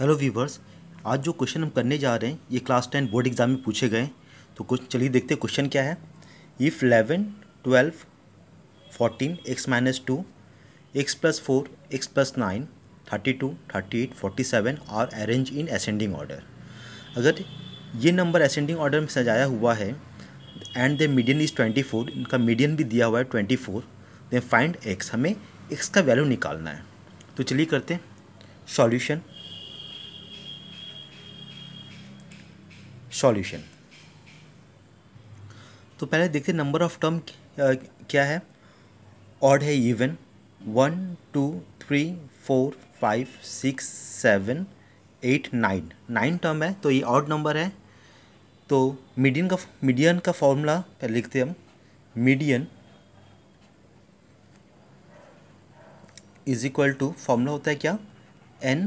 hello viewers आज जो question हम करने जा रहे हैं ये क्लास टेन बोर्ड एग्ज़ाम में पूछे गए तो कुछ चलिए देखते हैं क्वेश्चन क्या है if eleven twelve fourteen x minus two x plus four x plus nine thirty two thirty eight forty seven are arrange in ascending order अगर ये नंबर असेंडिंग ऑर्डर में सजाया हुआ है and the median is twenty four इनका median भी दिया हुआ है twenty four then find x हमें एक्स का वैल्यू निकालना है तो चलिए करते हैं सॉल्यूशन सॉल्यूशन तो पहले देखते नंबर ऑफ टर्म क्या है ऑड है even one two three four five six seven eight nine nine term है तो ये ऑड नंबर है तो मीडियन का मीडियन का फॉर्मूला पहले लिखते हम median is equal to formula होता है क्या n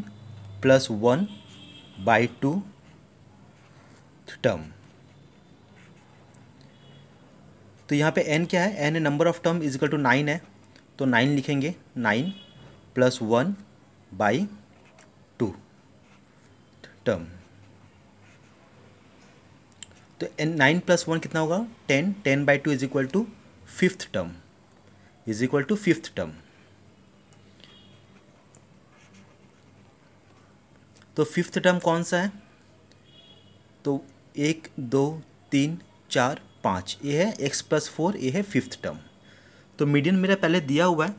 plus one by two term तो यहाँ पे एन क्या है n number of term equal two nine है तो नाइन लिखेंगे nine plus one by two term तो एन नाइन प्लस वन कितना होगा ten ten by two is equal to fifth term is equal to fifth term तो fifth term कौन सा है तो एक दो तीन चार पाँच ये है एक्स प्लस फोर ये है फिफ्थ टर्म तो मीडियन मेरा पहले दिया हुआ है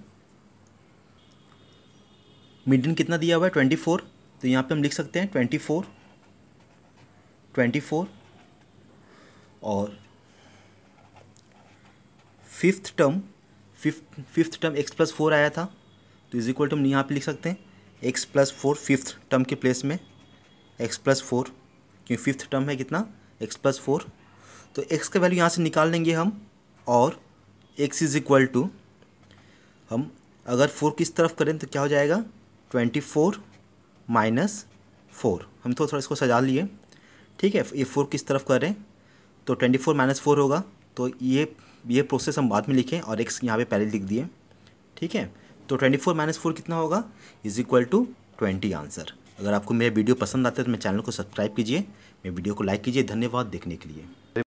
मीडियन कितना दिया हुआ है ट्वेंटी फोर तो यहाँ पे हम लिख सकते हैं ट्वेंटी फोर ट्वेंटी फोर और fifth term fifth fifth term x plus four आया था तो इज इक्वल टू हम यहाँ पे लिख सकते हैं x plus four fifth term के प्लेस में एक्स प्लस फोर क्योंकि फिफ्थ टर्म है कितना एक्स प्लस फोर तो एक्स का वैल्यू यहाँ से निकाल लेंगे हम और एक्स इज इक्वल टू हम अगर फोर किस तरफ करें तो क्या हो जाएगा ट्वेंटी फोर माइनस फोर हम थोड़ा थोड़ा इसको सजा लिए ठीक है ये फोर किस तरफ करें तो ट्वेंटी फोर माइनस फोर होगा तो ये ये प्रोसेस हम बाद में लिखें और एक्स यहाँ पे पहले लिख दिए ठीक है तो ट्वेंटी फोर माइनस फोर कितना होगा is equal to twenty answer अगर आपको मेरा वीडियो पसंद आता है तो मेरे चैनल को सब्सक्राइब कीजिए मेरे वीडियो को लाइक कीजिए धन्यवाद देखने के लिए